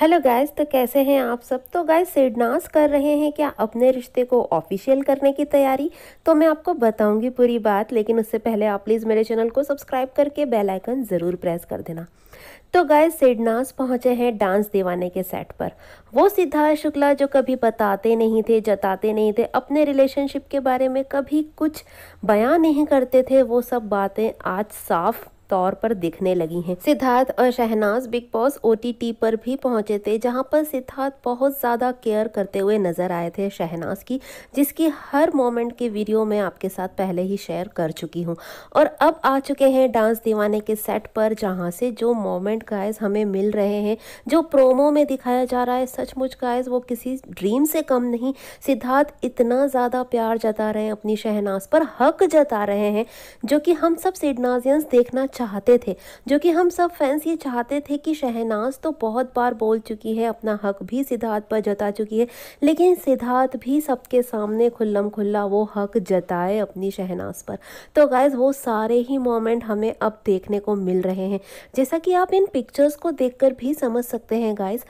hello guys तो कैसे हैं आप सब तो गाइस सिडनास कर रहे हैं क्या अपने रिश्ते को ऑफिशियल करने की तैयारी तो मैं आपको बताऊंगी पूरी बात लेकिन उससे पहले आप प्लीज़ मेरे चैनल को सब्सक्राइब करके बेल आइकन ज़रूर प्रेस कर देना तो गाइस सिडनास पहुंचे हैं डांस दीवाने के सेट पर वो सिद्धार्थ शुक्ला जो कभी बताते नहीं थे जताते नहीं थे अपने रिलेशनशिप के बारे में कभी कुछ बयाँ नहीं करते थे वो सब बातें आज साफ़ तौर पर दिखने लगी हैं सिद्धार्थ और शहनाज बिग बॉस ओ पर भी पहुंचे थे जहां पर सिद्धार्थ बहुत ज़्यादा केयर करते हुए नजर आए थे शहनाज की जिसकी हर मोमेंट की वीडियो मैं आपके साथ पहले ही शेयर कर चुकी हूँ और अब आ चुके हैं डांस दीवाने के सेट पर जहाँ से जो मोमेंट गाइस हमें मिल रहे हैं जो प्रोमो में दिखाया जा रहा है सचमुच गायज वो किसी ड्रीम से कम नहीं सिद्धार्थ इतना ज़्यादा प्यार जता रहे हैं अपनी शहनाज पर हक जता रहे हैं जो कि हम सब सिडनाजियंस देखना चाहते थे जो कि हम सब फैंस ये चाहते थे कि शहनाज तो बहुत बार बोल चुकी है अपना हक भी सिद्धार्थ पर जता चुकी है लेकिन सिद्धार्थ भी सबके सामने खुल्लम खुल्ला वो हक जताए अपनी शहनाज पर तो गाइज वो सारे ही मोमेंट हमें अब देखने को मिल रहे हैं जैसा कि आप इन पिक्चर्स को देख भी समझ सकते हैं गाइज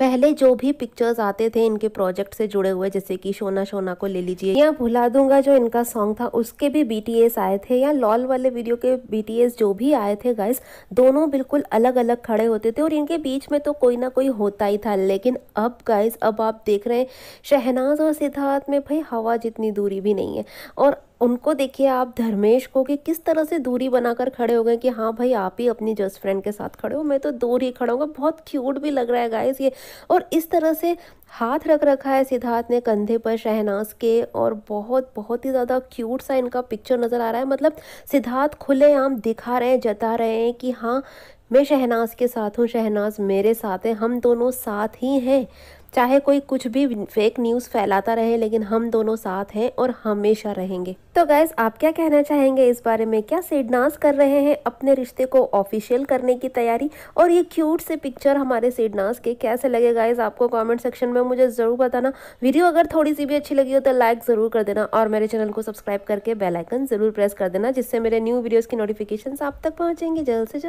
पहले जो भी पिक्चर्स आते थे इनके प्रोजेक्ट से जुड़े हुए जैसे कि सोना सोना को ले लीजिए या भुला दूंगा जो इनका सॉन्ग था उसके भी बीटीएस आए थे या लॉल वाले वीडियो के बीटीएस जो भी आए थे गाइस दोनों बिल्कुल अलग अलग खड़े होते थे और इनके बीच में तो कोई ना कोई होता ही था लेकिन अब गाइस अब आप देख रहे हैं शहनाज और सिद्धार्थ में भाई हवा जितनी दूरी भी नहीं है और उनको देखिए आप धर्मेश को कि किस तरह से दूरी बनाकर खड़े हो गए कि हाँ भाई आप ही अपनी जस्ट फ्रेंड के साथ खड़े हो मैं तो दूर ही खड़ा हूँ बहुत क्यूट भी लग रहा है गाइस ये और इस तरह से हाथ रख रखा है सिद्धार्थ ने कंधे पर शहनाज के और बहुत बहुत ही ज़्यादा क्यूट सा इनका पिक्चर नज़र आ रहा है मतलब सिद्धार्थ खुलेआम दिखा रहे हैं जता रहे हैं कि हाँ मैं शहनाज के साथ हूँ शहनाज मेरे साथ है हम दोनों साथ ही हैं चाहे कोई कुछ भी फेक न्यूज़ फैलाता रहे लेकिन हम दोनों साथ हैं और हमेशा रहेंगे तो गैस आप क्या कहना चाहेंगे इस बारे में क्या सिडनास कर रहे हैं अपने रिश्ते को ऑफिशियल करने की तैयारी और ये क्यूट से पिक्चर हमारे सिडनास के कैसे लगे गाइज आपको कमेंट सेक्शन में मुझे ज़रूर बताना वीडियो अगर थोड़ी सी भी अच्छी लगी हो तो लाइक ज़रूर कर देना और मेरे चैनल को सब्सक्राइब करके बेलाइकन ज़रूर प्रेस कर देना जिससे मेरे न्यू वीडियोज़ की नोटिफिकेशन आप तक पहुँचेंगे जल्द से जल्द